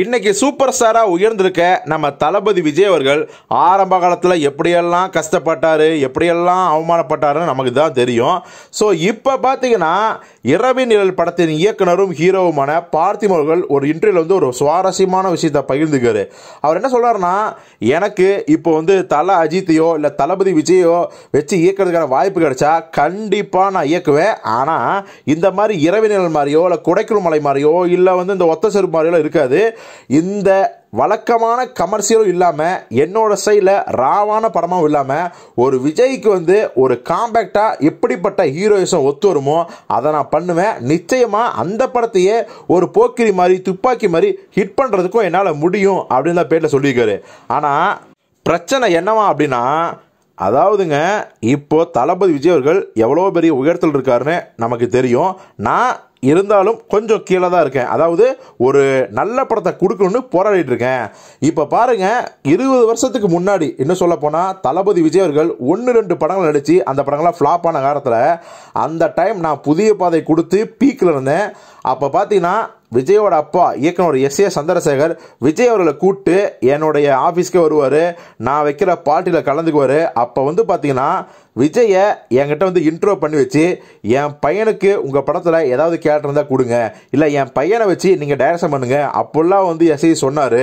இன்னைக்கு சூப்பர் ஸ்டாராக உயர்ந்திருக்க நம்ம தளபதி விஜய் அவர்கள் ஆரம்ப காலத்தில் எப்படியெல்லாம் கஷ்டப்பட்டார் எப்படியெல்லாம் அவமானப்பட்டாருன்னு நமக்கு தான் தெரியும் ஸோ இப்போ பார்த்தீங்கன்னா இரவி நிழல் படத்தின் இயக்குனரும் ஹீரோவுமான பார்த்திமர்கள் ஒரு இன்டர்வியூல வந்து ஒரு சுவாரஸ்யமான விஷயத்தை பகிர்ந்துக்காரு அவர் என்ன சொல்கிறாருன்னா எனக்கு இப்போ வந்து தலை அஜித்தையோ இல்லை தளபதி விஜயோ வச்சு இயக்கிறதுக்கான வாய்ப்பு கிடைச்சா கண்டிப்பாக நான் இயக்குவேன் ஆனால் இந்த மாதிரி இரவி நிழல் மாதிரியோ இல்லை குடைக்குள் மலை மாதிரியோ இல்லை வந்து இந்த ஒத்த செருப்பு மாதிரியோ இருக்காது இந்த வழக்கமான கமர்ஷியலும் இல்லாமல் என்னோட சைடில் ராவான படமும் இல்லாமல் ஒரு விஜய்க்கு வந்து ஒரு காம்பேக்டாக எப்படிப்பட்ட ஹீரோயிசம் ஒத்து வருமோ அதை நான் பண்ணுவேன் நிச்சயமாக அந்த படத்தையே ஒரு போக்கிரி மாதிரி துப்பாக்கி மாதிரி ஹிட் பண்ணுறதுக்கும் என்னால் முடியும் அப்படின்னு தான் பேரில் சொல்லியிருக்காரு ஆனால் பிரச்சனை என்னவா அப்படின்னா அதாவதுங்க இப்போ தளபதி விஜய் அவர்கள் எவ்வளோ பெரிய உயர்த்தல் இருக்காருன்னு நமக்கு தெரியும் நான் இருந்தாலும் கொஞ்சம் கீழே தான் இருக்கேன் அதாவது ஒரு நல்ல படத்தை கொடுக்கணும்னு போராடிட்டு இருக்கேன் இப்போ பாருங்க இருபது வருஷத்துக்கு முன்னாடி இன்னும் சொல்ல போனால் தளபதி விஜய் அவர்கள் ஒன்று ரெண்டு படங்கள் நடித்து அந்த படங்கள்லாம் ஃப்ளாப் ஆன காலத்தில் அந்த டைம் நான் புதிய பாதை கொடுத்து பீக்கில் இருந்தேன் அப்போ பார்த்தீங்கன்னா விஜயோட அப்பா இயக்குனர் எஸ் ஏ சந்திரசேகர் விஜய் அவர்களை கூப்பிட்டு என்னுடைய ஆஃபீஸ்க்கே வருவார் நான் வைக்கிற பார்ட்டியில் கலந்துக்குவார் அப்போ வந்து பார்த்தீங்கன்னா விஜயை என்கிட்ட வந்து இன்ட்ரோ பண்ணி வச்சு என் பையனுக்கு உங்கள் படத்தில் ஏதாவது கேரக்டர் இருந்தால் கொடுங்க இல்லை என் பையனை வச்சு நீங்கள் டைரக்ஷன் பண்ணுங்கள் அப்படிலாம் வந்து எஸ்ஐ சொன்னார்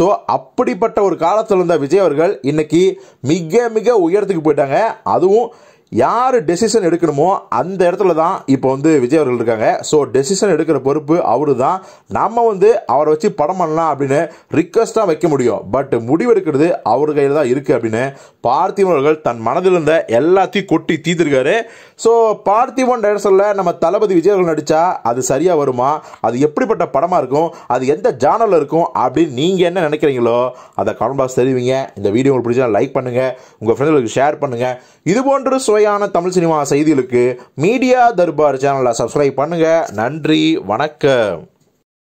ஸோ அப்படிப்பட்ட ஒரு காலத்தில் இருந்த விஜய் அவர்கள் இன்றைக்கி மிக மிக உயரத்துக்கு போயிட்டாங்க அதுவும் யார் டெசிஷன் எடுக்கணுமோ அந்த இடத்துல தான் இப்போ வந்து விஜய் அவர்கள் இருக்காங்க ஸோ டெசிஷன் எடுக்கிற பொறுப்பு அவரு தான் நம்ம வந்து அவரை வச்சு படம் பண்ணலாம் அப்படின்னு ரிக்வஸ்ட்டாக வைக்க முடியும் பட் முடிவெடுக்கிறது அவர் கையில் தான் இருக்குது அப்படின்னு பார்த்திபன் அவர்கள் தன் மனதில் இருந்த எல்லாத்தையும் கொட்டி தீத்திருக்காரு ஸோ பார்த்திபன் டைரக்ஷனில் நம்ம தளபதி விஜய் அவர்கள் நடித்தா அது சரியாக வருமா அது எப்படிப்பட்ட படமாக இருக்கும் அது எந்த ஜானலில் இருக்கும் அப்படின்னு நீங்கள் என்ன நினைக்கிறீங்களோ அதை கமெண்ட் பாக்ஸ் தெரிவிங்க இந்த வீடியோ உங்களுக்கு பிடிச்சா லைக் பண்ணுங்கள் உங்கள் ஃப்ரெண்ட்ஸ்களுக்கு ஷேர் பண்ணுங்கள் இது போன்ற தேவையான தமிழ் சினிமா செய்திகளுக்கு மீடியா தர்பார் சேனலை சப்ஸ்கிரைப் பண்ணுங்கள் நன்றி வணக்கம்